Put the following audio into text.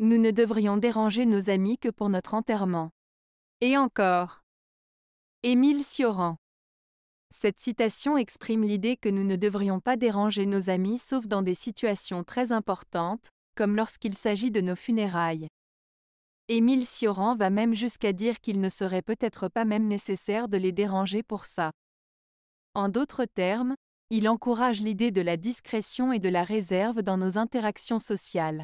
Nous ne devrions déranger nos amis que pour notre enterrement. Et encore. Émile Cioran. Cette citation exprime l'idée que nous ne devrions pas déranger nos amis sauf dans des situations très importantes, comme lorsqu'il s'agit de nos funérailles. Émile Cioran va même jusqu'à dire qu'il ne serait peut-être pas même nécessaire de les déranger pour ça. En d'autres termes, il encourage l'idée de la discrétion et de la réserve dans nos interactions sociales.